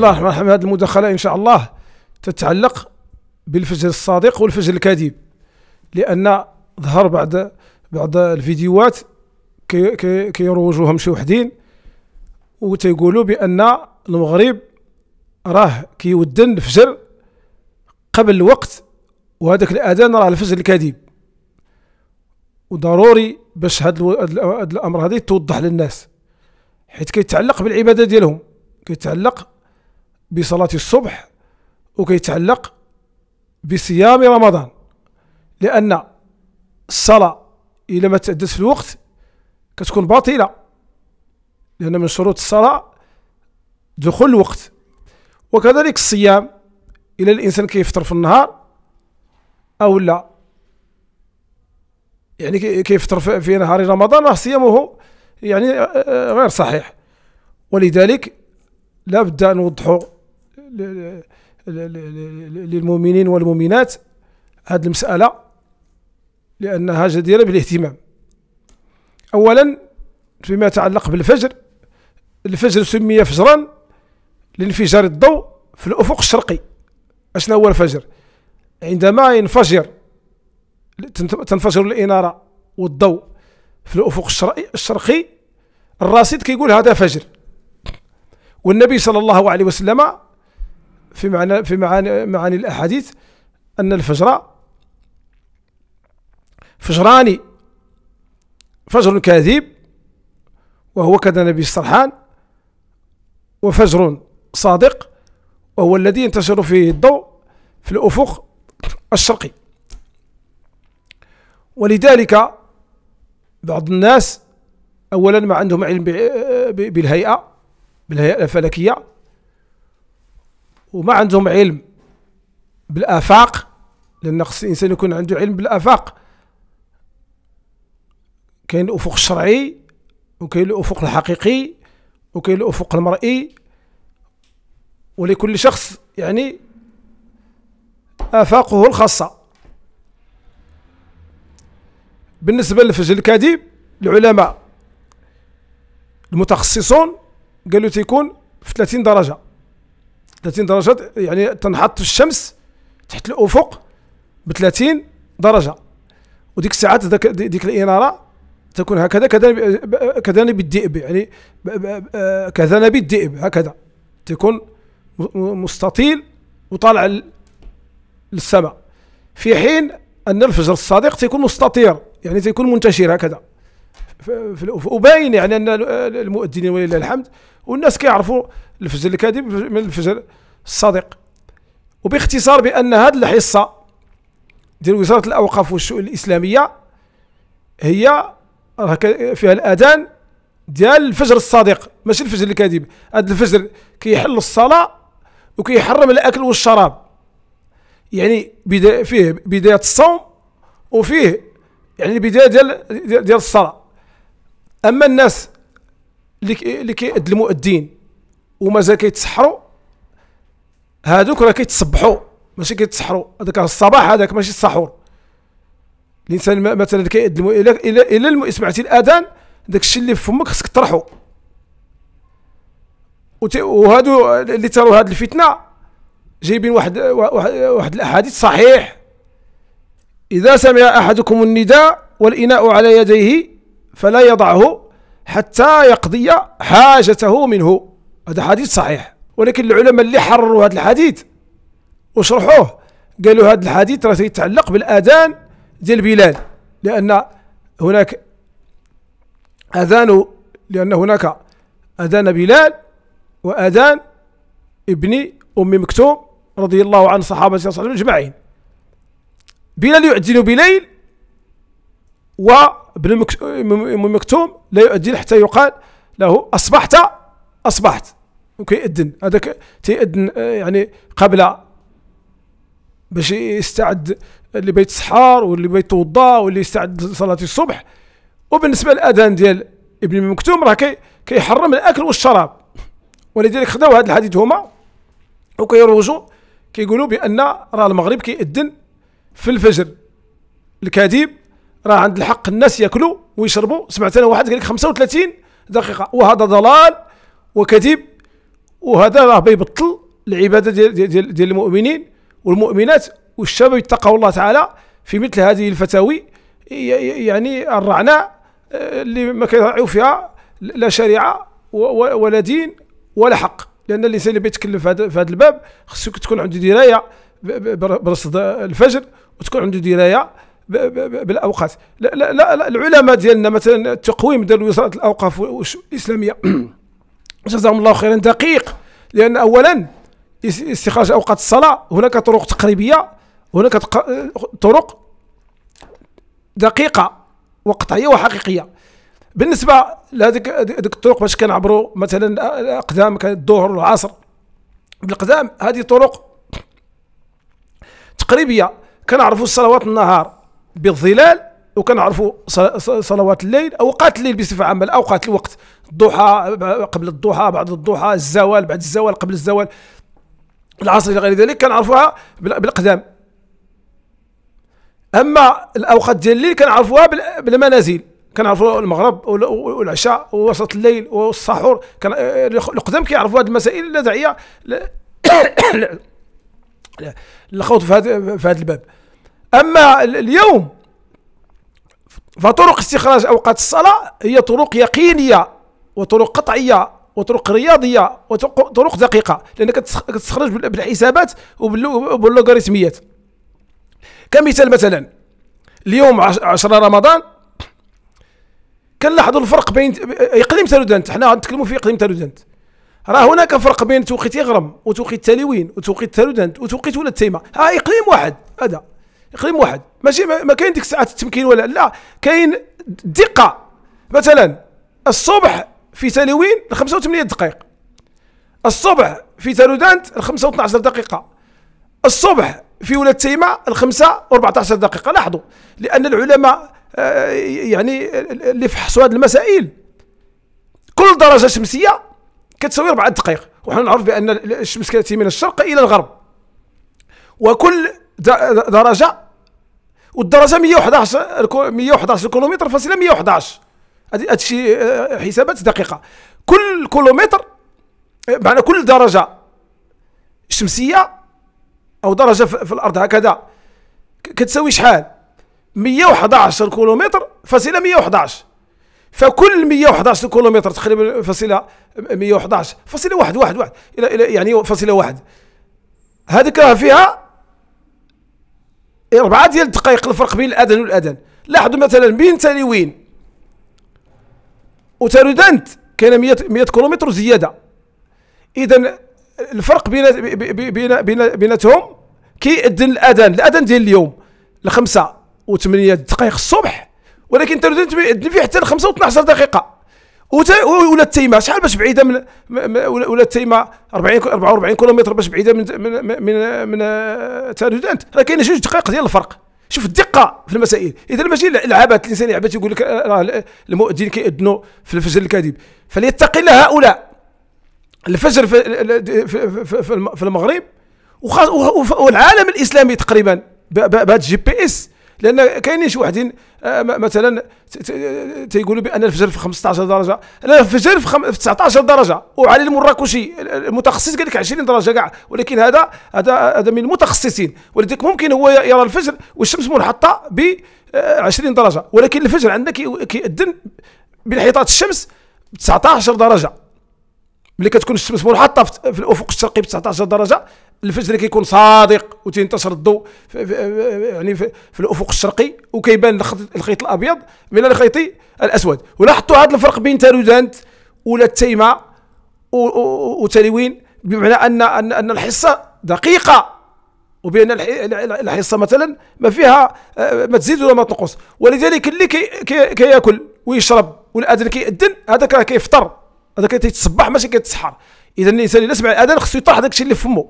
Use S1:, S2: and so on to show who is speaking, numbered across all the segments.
S1: الله الرحمن هذه المداخلة إن شاء الله تتعلق بالفجر الصادق والفجر الكاذب لأن ظهر بعض بعض الفيديوهات كيروجوهم شي وحدين وتيقولوا بأن المغرب راه كيودن الفجر قبل الوقت وهذاك الأذان راه الفجر الكاذب وضروري باش هاد الأمر هذا يتوضح للناس حيت كيتعلق بالعبادة ديالهم كيتعلق بصلاة الصبح وكيتعلق بصيام رمضان لأن الصلاة إلا ما تأدت في الوقت كتكون باطلة لأن من شروط الصلاة دخول الوقت وكذلك الصيام إلا الإنسان كيفطر في النهار أو لا يعني كيفطر في نهار رمضان راه صيامه يعني آه، آه، غير صحيح ولذلك لابد أن نوضحوا للمؤمنين والمؤمنات هذه المسألة لأنها جديرة بالاهتمام أولا فيما يتعلق بالفجر الفجر سمي فجرا لانفجار الضوء في الأفق الشرقي أشنا هو الفجر عندما ينفجر تنفجر الإنارة والضوء في الأفق الشرقي الرصيد كيقول هذا فجر والنبي صلى الله عليه وسلم في معنى في معاني معاني الاحاديث ان الفجر فجران فجر كاذب وهو كذا نبي السرحان وفجر صادق وهو الذي ينتشر فيه الضوء في الافق الشرقي ولذلك بعض الناس اولا ما عندهم علم بالهيئه بالهيئه الفلكيه وما عندهم علم بالآفاق لأن خص الإنسان يكون عنده علم بالآفاق كاين الأفق الشرعي وكاين الأفق الحقيقي وكاين الأفق المرئي ولكل شخص يعني آفاقه الخاصة بالنسبة للفجر الكاذب العلماء المتخصصون قالوا تيكون في 30 درجة 30 درجة يعني تنحط في الشمس تحت الأفق ب 30 درجة وديك الساعات ديك, الإنارة تكون هكذا كذنب كذنب الذئب يعني كذنب الذئب آه، هكذا تكون مستطيل وطالع للسماء في حين أن الفجر الصادق تيكون مستطير يعني تيكون منتشر هكذا وباين يعني ان المؤذنين ولله الحمد والناس كيعرفوا الفجر الكاذب من الفجر الصادق وباختصار بان هذه الحصه ديال وزاره الاوقاف والشؤون الاسلاميه هي فيها الاذان ديال الفجر الصادق ماشي الفجر الكاذب هذا الفجر كيحل الصلاه وكيحرم الاكل والشراب يعني بدا فيه بدايه الصوم وفيه يعني البدايه ديال ديال الصلاه اما الناس اللي كيأد الدين ومازال كيتسحروا هادوك راه كيتصبحوا ماشي كيتسحروا هذاك الصباح هذاك ماشي السحور الانسان مثلا كيأد المو... الى الى, إلى سمعتي الاذان داك الشيء اللي في فمك خصك تطرحو وهادو اللي تروا هاد الفتنه جايبين واحد واحد, واحد الاحاديث صحيح اذا سمع احدكم النداء والاناء على يديه فلا يضعه حتى يقضي حاجته منه هذا حديث صحيح ولكن العلماء اللي حرروا هذا الحديث وشرحوه قالوا هذا الحديث راه يتعلق بالاذان ديال بلال لان هناك اذان لان هناك اذان بلال واذان ابن ام مكتوم رضي الله عن صحابه صلى الله عليه وسلم اجمعين بلال يؤذن بليل و ابن مكتوم لا يؤذن حتى يقال له اصبحت اصبحت وكيأذن هذاك تيأذن آه، يعني قبل باش يستعد اللي السحار واللي بيتوضا واللي يستعد لصلاه الصبح وبالنسبه للاذان ديال ابن مكتوم راه كيحرم الاكل والشراب ولذلك خداو هذا الحديث هما وكيروجوا كيقولوا بان راه المغرب كيأذن في الفجر الكاذب راه عند الحق الناس ياكلوا ويشربوا سمعت انا واحد قال لك 35 دقيقه وهذا ضلال وكذب وهذا راه بيبطل العباده ديال ديال ديال المؤمنين والمؤمنات والشباب يتقوا الله تعالى في مثل هذه الفتاوي يعني الرعناء آه، اللي ما كيراعيو فيها لا شريعه ولا دين ولا حق لان الانسان اللي بيتكلم في هذا الباب خصك تكون عنده درايه برصد الفجر وتكون عنده درايه بالاوقاف لا لا لا العلماء ديالنا مثلا التقويم ديال وزاره الاوقاف الاسلاميه جزاهم الله خيرا دقيق لان اولا استخراج اوقات الصلاه هناك طرق تقريبيه هناك طرق دقيقه وقطعيه وحقيقيه بالنسبه لهذيك هذيك الطرق باش كنعبروا مثلا الاقدام كان الظهر والعصر بالاقدام هذه طرق تقريبيه كنعرفوا الصلوات النهار بالظلال وكنعرفوا صلوات الليل اوقات الليل بصفه عامه الاوقات الوقت الضحى قبل الضحى بعد الضحى الزوال بعد الزوال قبل الزوال العصر الى غير ذلك كنعرفوها بالاقدام اما الاوقات ديال الليل كنعرفوها بالمنازل كنعرفوا المغرب والعشاء ووسط الليل والسحور كان القدام كيعرفوا هذه المسائل لا داعيه للخوض في هذا الباب أما اليوم فطرق استخراج أوقات الصلاة هي طرق يقينية وطرق قطعية وطرق رياضية وطرق دقيقة لأنك تستخرج بالحسابات وباللوغاريتميات كمثال مثلا اليوم 10 رمضان كنلاحظوا الفرق بين اقليم تالودانت حنا غنتكلموا في اقليم تالودانت راه هناك فرق بين توقيت يغرم وتوقيت تالوين وتوقيت تالودانت وتوقيت ولاد تيمه ها اقليم واحد هذا اقليم واحد ماشي ما كاين ديك الساعات التمكين ولا لا كاين الدقه مثلا الصبح في تلوين 85 دقائق الصبح في تالودانت 5 و 12 دقيقه الصبح في ولاد تيمه 5 و 14 دقيقه لاحظوا لان العلماء آه، يعني اللي فحصوا هذه المسائل كل درجه شمسيه كتساوي 4 دقائق وحنا نعرف بان الشمس كتاتي من الشرق الى الغرب وكل درجه والدرجه 111 111 كيلومتر فاصله 111 هادشي آه، حسابات دقيقه كل كيلومتر آه، معنى كل درجه شمسيه او درجه في الارض هكذا كتساوي شحال 111 كيلومتر فاصله 111 فكل 111 كيلومتر تقريبا فاصله 111 فاصله واحد واحد واحد الى الى يعني فاصله واحد هذيك راه فيها أربعة ديال الدقائق الفرق بين الأذان والأذان لاحظوا مثلا بين وين وتالودانت كاين 100 100 كيلومتر زيادة إذا الفرق بين بين بين بيناتهم كيأذن الأذان الأذان ديال اليوم الخمسة وثمانية دقائق الصبح ولكن تالودانت ما يأذن فيه حتى الخمسة و12 دقيقة ولا التيمه شحال باش بعيده من ولا التيمه 40 44 كيلومتر باش بعيده من من من, من تاردانت راه كاين جوج دقائق ديال الفرق شوف الدقه في المسائل اذا ماشي لعبات الانسان لعبات يقول لك آه، راه المؤذن كيأذنوا في الفجر الكاذب فليتق الله هؤلاء الفجر في, في, في المغرب والعالم الاسلامي تقريبا بهذا الجي بي اس لان كاينين شي واحدين آه، مثلا تيقولوا بان الفجر في 15 درجه لا الفجر في, خم... في 19 درجه وعلي المراكشي المتخصص قال لك 20 درجه كاع ولكن هذا هذا هذا من المتخصصين ولذلك ممكن هو يرى الفجر والشمس منحطه ب 20 آه، درجه ولكن الفجر عندنا كيأذن بانحطاط الشمس 19 درجه ملي كتكون الشمس منحطه في الافق الشرقي ب 19 درجه الفجر كيكون صادق وتنتشر الضوء يعني في, في الافق الشرقي وكيبان الخيط الابيض من الخيط الاسود ولاحظتوا هذا الفرق بين تارودانت ولا التيمه وتلوين بمعنى ان ان ان الحصه دقيقه وبان الحصه مثلا ما فيها ما تزيد ولا ما تنقص ولذلك اللي كياكل كي كي ويشرب والاذن كيأذن هذاك كيفطر هذاك كيتصبح ماشي كيتسحر اذا الانسان اللي سمع الاذان خصو يطرح داك الشيء اللي في فمه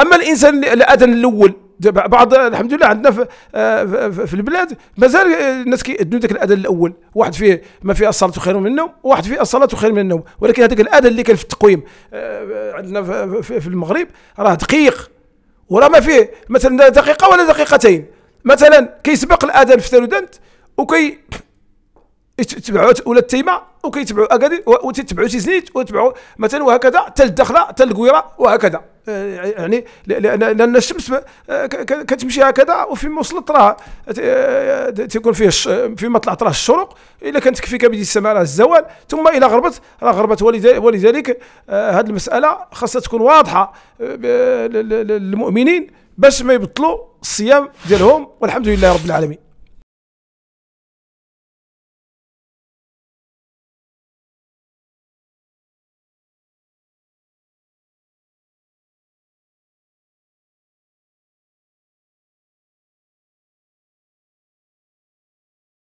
S1: اما الانسان الاذن الاول بعض الحمد لله عندنا في, آه، في البلاد مازال آه، الناس كيدوا ذاك الاذان الاول واحد فيه ما فيه الصلاه خير من النوم واحد فيه الصلاه خير من النوم ولكن هذاك الاذان اللي كان في التقويم آه، عندنا في المغرب راه دقيق وراه ما فيه مثلا دقيقه ولا دقيقتين مثلا كيسبق الاذان في تالودانت وكي يتبعوا ولا التيمه وكيتبعوا اكادير وتتبعوا تيزنيت وتتبعوا مثلا وهكذا حتى الدخله حتى الكويره وهكذا آه، يعني لان الشمس آه، كتمشي هكذا وفيما وصلت راه تيكون فيه فيما طلعت راه الشروق الا كانت تكفيك بدي السماء راه الزوال ثم الا غربت راه غربت ولذلك آه، هذه المساله خاصها تكون واضحه للمؤمنين باش ما يبطلوا الصيام ديالهم والحمد لله رب العالمين